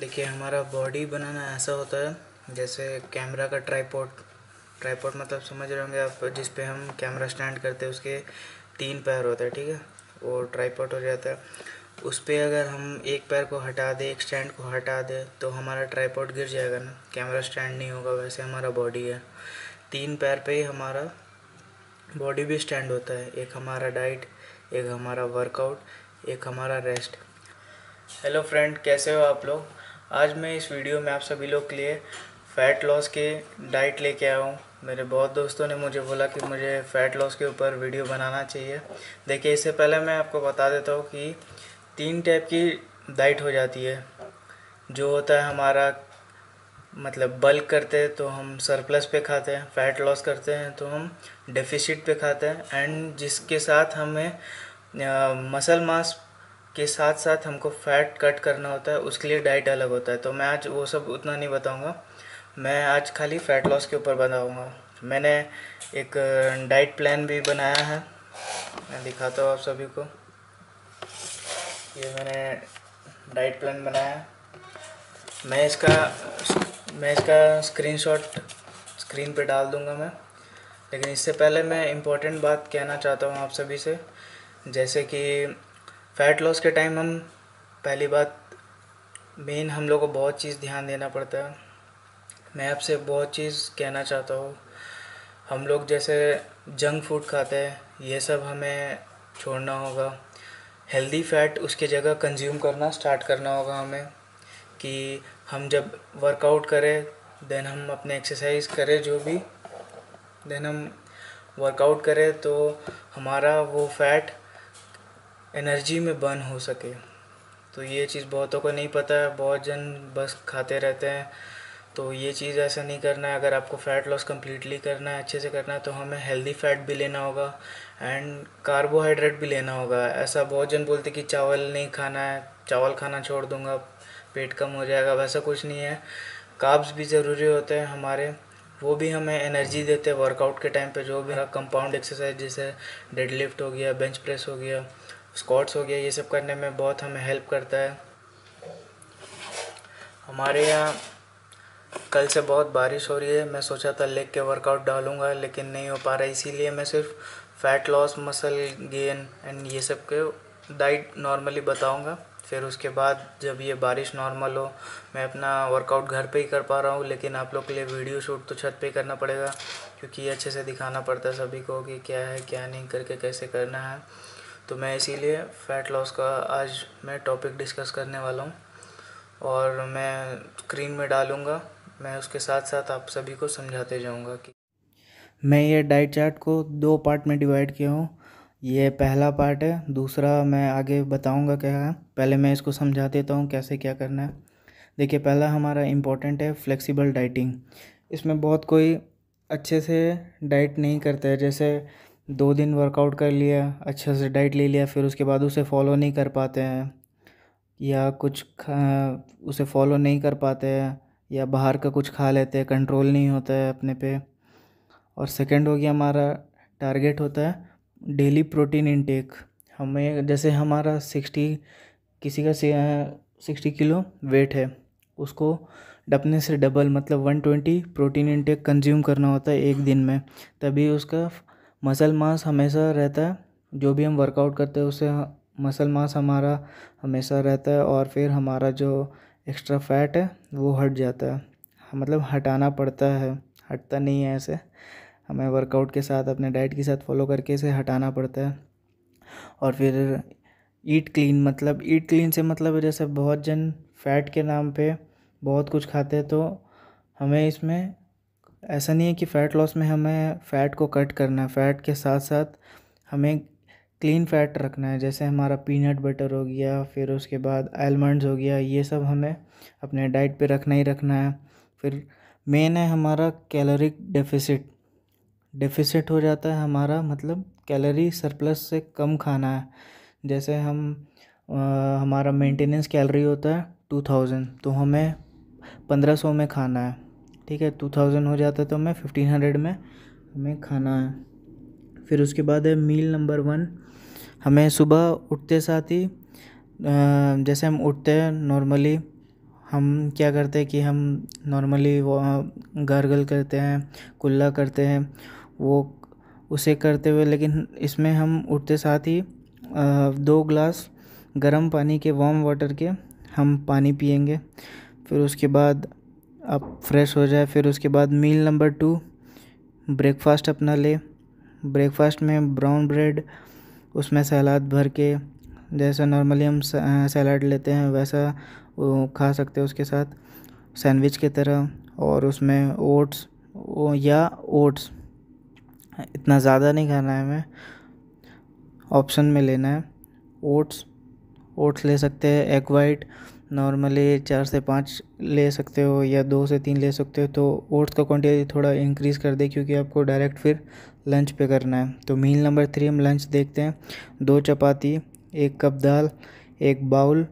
देखिए हमारा बॉडी बनाना ऐसा होता है जैसे कैमरा का ट्राईपोर्ट ट्राईपोर्ट मतलब समझ रहे होंगे आप जिस पे हम कैमरा स्टैंड करते हैं उसके तीन पैर होते हैं ठीक है वो ट्राईपोर्ट हो जाता है उस पर अगर हम एक पैर को हटा दें एक स्टैंड को हटा दें तो हमारा ट्राईपोर्ट गिर जाएगा ना कैमरा स्टैंड नहीं होगा वैसे हमारा बॉडी है तीन पैर पर ही हमारा बॉडी भी स्टैंड होता है एक हमारा डाइट एक हमारा वर्कआउट एक हमारा रेस्ट हेलो फ्रेंड कैसे हो आप लोग आज मैं इस वीडियो में आप सभी लोग के लिए फ़ैट लॉस के डाइट लेके आया हूँ मेरे बहुत दोस्तों ने मुझे बोला कि मुझे फ़ैट लॉस के ऊपर वीडियो बनाना चाहिए देखिए इससे पहले मैं आपको बता देता हूँ कि तीन टाइप की डाइट हो जाती है जो होता है हमारा मतलब बल्क करते हैं तो हम सरप्लस पे खाते हैं फैट लॉस करते हैं तो हम डेफिसिट पे खाते हैं एंड जिसके साथ हमें मसल मास के साथ साथ हमको फैट कट करना होता है उसके लिए डाइट अलग होता है तो मैं आज वो सब उतना नहीं बताऊँगा मैं आज खाली फैट लॉस के ऊपर बताऊंगा मैंने एक डाइट प्लान भी बनाया है मैं दिखाता हूँ आप सभी को ये मैंने डाइट प्लान बनाया है मैं इसका मैं इसका स्क्रीनशॉट स्क्रीन पर डाल दूँगा मैं लेकिन इससे पहले मैं इम्पोर्टेंट बात कहना चाहता हूँ आप सभी से जैसे कि फ़ैट लॉस के टाइम हम पहली बात मेन हम लोग को बहुत चीज़ ध्यान देना पड़ता है मैं आपसे बहुत चीज़ कहना चाहता हूँ हम लोग जैसे जंक फूड खाते हैं ये सब हमें छोड़ना होगा हेल्दी फैट उसके जगह कंज्यूम करना स्टार्ट करना होगा हमें कि हम जब वर्कआउट करें देन हम अपने एक्सरसाइज करें जो भी देन हम वर्कआउट करें तो हमारा वो फैट एनर्जी में बर्न हो सके तो ये चीज़ बहुतों को नहीं पता है बहुत जन बस खाते रहते हैं तो ये चीज़ ऐसा नहीं करना है अगर आपको फ़ैट लॉस कम्प्लीटली करना है अच्छे से करना है तो हमें हेल्दी फ़ैट भी लेना होगा एंड कार्बोहाइड्रेट भी लेना होगा ऐसा बहुत जन बोलते कि चावल नहीं खाना है चावल खाना छोड़ दूँगा पेट कम हो जाएगा वैसा कुछ नहीं है काब्स भी ज़रूरी होते हैं हमारे वो भी हमें एनर्जी देते हैं वर्कआउट के टाइम पे जो भी कंपाउंड एक्सरसाइज जैसे डेडलिफ्ट हो गया बेंच प्रेस हो गया स्कॉट्स हो गया ये सब करने में बहुत हमें हेल्प करता है हमारे यहाँ कल से बहुत बारिश हो रही है मैं सोचा था लेग के वर्कआउट डालूंगा लेकिन नहीं हो पा रहा इसीलिए मैं सिर्फ fat loss muscle gain and ये सब के डाइट नॉर्मली बताऊंगा फिर उसके बाद जब ये बारिश नॉर्मल हो मैं अपना वर्कआउट घर पे ही कर पा रहा हूँ लेकिन आप लोग के लिए वीडियो शूट तो छत पे ही करना पड़ेगा क्योंकि ये अच्छे से दिखाना पड़ता है सभी को कि क्या है क्या नहीं करके कैसे करना है तो मैं इसीलिए फ़ैट लॉस का आज मैं टॉपिक डिस्कस करने वाला हूँ और मैं स्क्रीन में डालूँगा मैं उसके साथ साथ आप सभी को समझाते जाऊँगा कि मैं ये डाइट चार्ट को दो पार्ट में डिवाइड किया हूँ ये पहला पार्ट है दूसरा मैं आगे बताऊँगा क्या है पहले मैं इसको समझा देता हूँ कैसे क्या करना है देखिए पहला हमारा इम्पोर्टेंट है फ्लेक्सिबल डाइटिंग इसमें बहुत कोई अच्छे से डाइट नहीं करते है जैसे दो दिन वर्कआउट कर लिया अच्छे से डाइट ले लिया फिर उसके बाद उसे फॉलो नहीं कर पाते हैं या कुछ उसे फॉलो नहीं कर पाते हैं या बाहर का कुछ खा लेते हैं कंट्रोल नहीं होता है अपने पे और सेकंड हो गया हमारा टारगेट होता है डेली प्रोटीन इनटेक हमें जैसे हमारा सिक्सटी किसी का सिक्सटी किलो वेट है उसको डपने से डबल मतलब one twenty protein intake consume करना होता है एक दिन में तभी उसका मसल मास हमेशा रहता है जो भी हम वर्कआउट करते हैं उससे मसल मास हमारा हमेशा रहता है और फिर हमारा जो एक्स्ट्रा फैट है वो हट जाता है हाँ, मतलब हटाना पड़ता है हटता नहीं है ऐसे हमें वर्कआउट के साथ अपने डाइट के साथ फॉलो करके इसे हटाना पड़ता है और फिर ईट क्लीन मतलब ईट क्लीन से मतलब जैसे बहुत जन फैट के नाम पे बहुत कुछ खाते हैं तो हमें इसमें ऐसा नहीं है कि फ़ैट लॉस में हमें फ़ैट को कट करना है फ़ैट के साथ साथ हमें क्लीन फ़ैट रखना है जैसे हमारा पीनट बटर हो गया फिर उसके बाद आलमंड्स हो गया ये सब हमें अपने डाइट पे रखना ही रखना है फिर मेन है हमारा कैलोरिक डेफिसिट डेफिसिट हो जाता है हमारा मतलब कैलोरी सरप्लस से कम खाना है जैसे हम आ, हमारा मेंटेनेंस कैलोरी होता है टू थाउजेंड तो हमें पंद्रह सौ में खाना है ठीक है टू थाउजेंड हो जाता है तो हमें फिफ्टीन हंड्रेड में हमें खाना है फिर उसके बाद है मील नंबर वन हमें सुबह उठते साथ ही जैसे हम उठते हैं नॉर्मली हम क्या करते हैं कि हम नॉर्मली वो गार्गल करते हैं कुल्ला करते हैं वो उसे करते हुए लेकिन इसमें हम उठते साथ ही दो ग्लास गर्म पानी के वार्म वाटर के हम पानी पियेंगे फिर उसके बाद आप फ्रेश हो जाए फिर उसके बाद मील नंबर टू ब्रेकफास्ट अपना ले ब्रेकफास्ट में ब्राउन ब्रेड उसमें सलाद भर के जैसा नॉर्मली हम सलाद लेते हैं वैसा खा सकते हैं उसके साथ सैंडविच की तरह और उसमें ओट्स या ओट्स इतना ज़्यादा नहीं खाना है हमें ऑप्शन में लेना है ओट्स ओट्स ले सकते हैं एग वाइट नॉर्मली चार से पाँच ले सकते हो या दो से तीन ले सकते हो तो ओट्स का क्वांटिटी थोड़ा इंक्रीज़ कर दे क्योंकि आपको डायरेक्ट फिर लंच पे करना है तो मील नंबर थ्री हम लंच देखते हैं दो चपाती एक कप दाल एक बाउल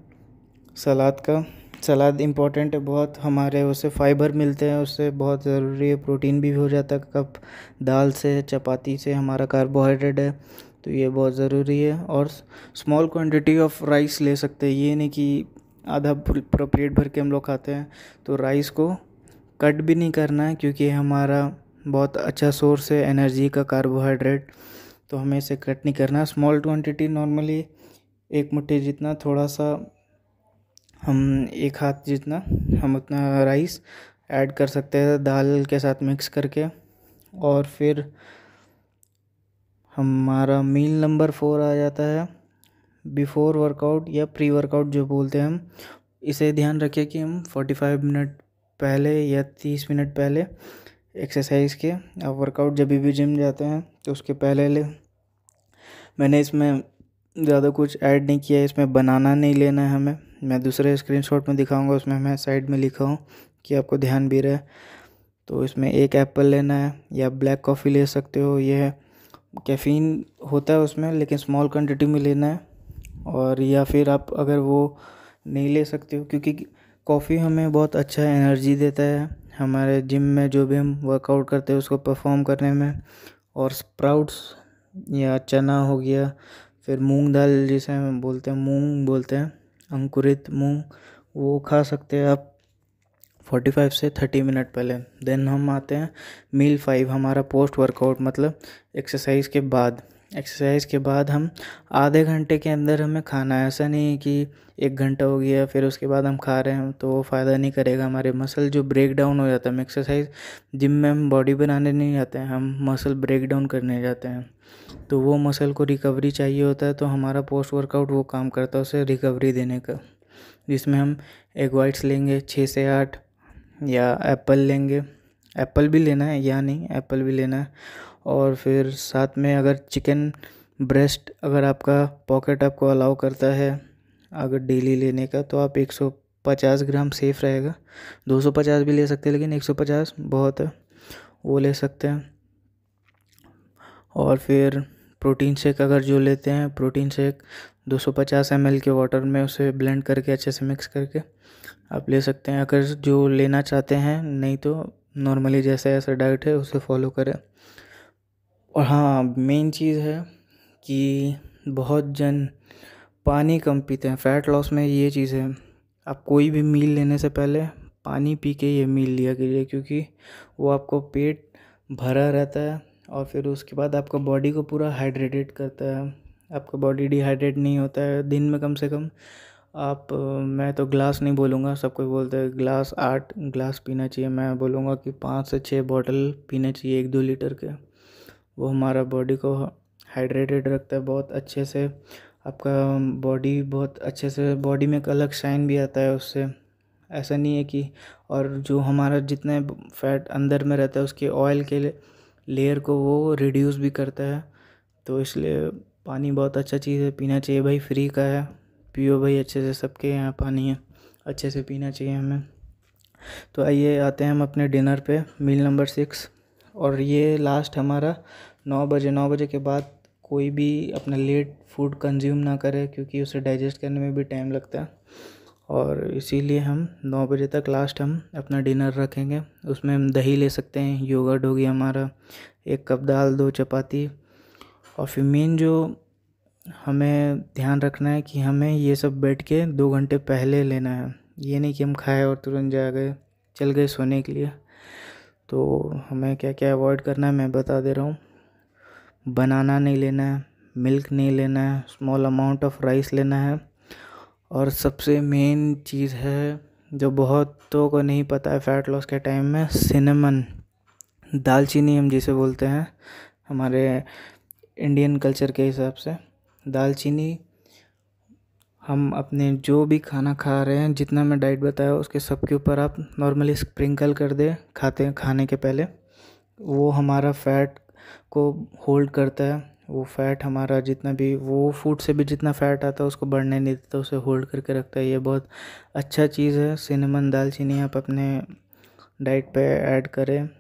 सलाद का सलाद इम्पॉर्टेंट है बहुत हमारे उससे फाइबर मिलते हैं उससे बहुत ज़रूरी है प्रोटीन भी हो जाता है कप दाल से चपाती से हमारा कार्बोहाइड्रेट है तो ये बहुत ज़रूरी है और स्मॉल क्वांटिटी ऑफ राइस ले सकते हैं ये नहीं कि आधा पूरा प्लेट भर के हम लोग खाते हैं तो राइस को कट भी नहीं करना है क्योंकि हमारा बहुत अच्छा सोर्स है एनर्जी का कार्बोहाइड्रेट तो हमें इसे कट नहीं करना है स्मॉल क्वान्टिटी नॉर्मली एक मुट्ठी जितना थोड़ा सा हम एक हाथ जितना हम उतना राइस ऐड कर सकते हैं दाल के साथ मिक्स करके और फिर हमारा मील नंबर फोर आ जाता है बिफ़ोर वर्कआउट या प्री वर्कआउट जो बोलते हैं हम इसे ध्यान रखें कि हम फोर्टी फाइव मिनट पहले या तीस मिनट पहले एक्सरसाइज के आप वर्कआउट जब भी जिम जाते हैं तो उसके पहले ले मैंने इसमें ज़्यादा कुछ ऐड नहीं किया इसमें बनाना नहीं लेना है हमें मैं दूसरे स्क्रीनशॉट में दिखाऊंगा उसमें मैं साइड में लिखा हूँ कि आपको ध्यान भी रहे तो इसमें एक एप्पल लेना है या ब्लैक कॉफ़ी ले सकते हो यह कैफ़ीन होता है उसमें लेकिन स्मॉल क्वान्टिटी में लेना है और या फिर आप अगर वो नहीं ले सकते हो क्योंकि कॉफ़ी हमें बहुत अच्छा एनर्जी देता है हमारे जिम में जो भी हम वर्कआउट करते हैं उसको परफॉर्म करने में और स्प्राउट्स या चना हो गया फिर मूंग दाल जिसे हम बोलते हैं मूंग बोलते हैं अंकुरित मूंग वो खा सकते हैं आप 45 से 30 मिनट पहले देन हम आते हैं मील फाइव हमारा पोस्ट वर्कआउट मतलब एक्सरसाइज के बाद एक्सरसाइज के बाद हम आधे घंटे के अंदर हमें खाना है ऐसा नहीं है कि एक घंटा हो गया फिर उसके बाद हम खा रहे हैं तो वो फ़ायदा नहीं करेगा हमारे मसल जो ब्रेक डाउन हो जाता है हम एक्सरसाइज जिम में हम बॉडी बनाने नहीं जाते हैं हम मसल ब्रेक डाउन करने जाते हैं तो वो मसल को रिकवरी चाहिए होता है तो हमारा पोस्ट वर्कआउट वो काम करता है उसे रिकवरी देने का जिसमें हम एग वाइट्स लेंगे छः से आठ या एप्पल लेंगे एप्पल भी लेना है या नहीं एप्पल भी लेना है और फिर साथ में अगर चिकन ब्रेस्ट अगर आपका पॉकेट आपको अलाउ करता है अगर डेली लेने का तो आप 150 ग्राम सेफ़ रहेगा 250 भी ले सकते हैं लेकिन 150 बहुत है वो ले सकते हैं और फिर प्रोटीन शेक अगर जो लेते हैं प्रोटीन शेक 250 ml के वाटर में उसे ब्लेंड करके अच्छे से मिक्स करके आप ले सकते हैं अगर जो लेना चाहते हैं नहीं तो नॉर्मली जैसा ऐसा डाइट है उसे फॉलो करें और हाँ मेन चीज़ है कि बहुत जन पानी कम पीते हैं फ़ैट लॉस में ये चीज़ है आप कोई भी मील लेने से पहले पानी पी के ये मील लिया कीजिए क्योंकि वो आपको पेट भरा रहता है और फिर उसके बाद आपका बॉडी को पूरा हाइड्रेटेड करता है आपका बॉडी डिहाइड्रेट नहीं होता है दिन में कम से कम आप मैं तो ग्लास नहीं बोलूँगा सब कोई बोलते हैं ग्लास आठ ग्लास पीना चाहिए मैं बोलूँगा कि पाँच से छः बॉटल पीने चाहिए एक दो लीटर के वो हमारा बॉडी को हाइड्रेटेड रखता है बहुत अच्छे से आपका बॉडी बहुत अच्छे से बॉडी में एक अलग शाइन भी आता है उससे ऐसा नहीं है कि और जो हमारा जितने फैट अंदर में रहता है उसके ऑयल के लेयर को वो रिड्यूस भी करता है तो इसलिए पानी बहुत अच्छा चीज़ है पीना चाहिए भाई फ्री का है पियो भाई अच्छे से सबके यहाँ पानी है अच्छे से पीना चाहिए हमें तो आइए आते हैं हम अपने डिनर पे मील नंबर सिक्स और ये लास्ट हमारा नौ बजे नौ बजे के बाद कोई भी अपना लेट फूड कंज्यूम ना करे क्योंकि उसे डाइजेस्ट करने में भी टाइम लगता है और इसीलिए हम नौ बजे तक लास्ट हम अपना डिनर रखेंगे उसमें हम दही ले सकते हैं योगर्ट होगी हमारा एक कप दाल दो चपाती और फिर मेन जो हमें ध्यान रखना है कि हमें ये सब बैठ के दो घंटे पहले लेना है ये नहीं कि हम खाए और तुरंत जा गए चल गए सोने के लिए तो हमें क्या क्या अवॉइड करना है मैं बता दे रहा हूँ बनाना नहीं लेना है मिल्क नहीं लेना है स्मॉल अमाउंट ऑफ राइस लेना है और सबसे मेन चीज़ है जो बहुतों को नहीं पता है फ़ैट लॉस के टाइम में सिनेमन दालचीनी हम जिसे बोलते हैं हमारे इंडियन कल्चर के हिसाब से दालचीनी हम अपने जो भी खाना खा रहे हैं जितना मैं डाइट बताया उसके सबके ऊपर आप नॉर्मली स्प्रिंकल कर दें खाते हैं खाने के पहले वो हमारा फैट को होल्ड करता है वो फैट हमारा जितना भी वो फूड से भी जितना फैट आता है उसको बढ़ने नहीं देता उसे होल्ड करके रखता है ये बहुत अच्छा चीज़ है सिनेमन दालचीनी आप अपने डाइट पे ऐड करें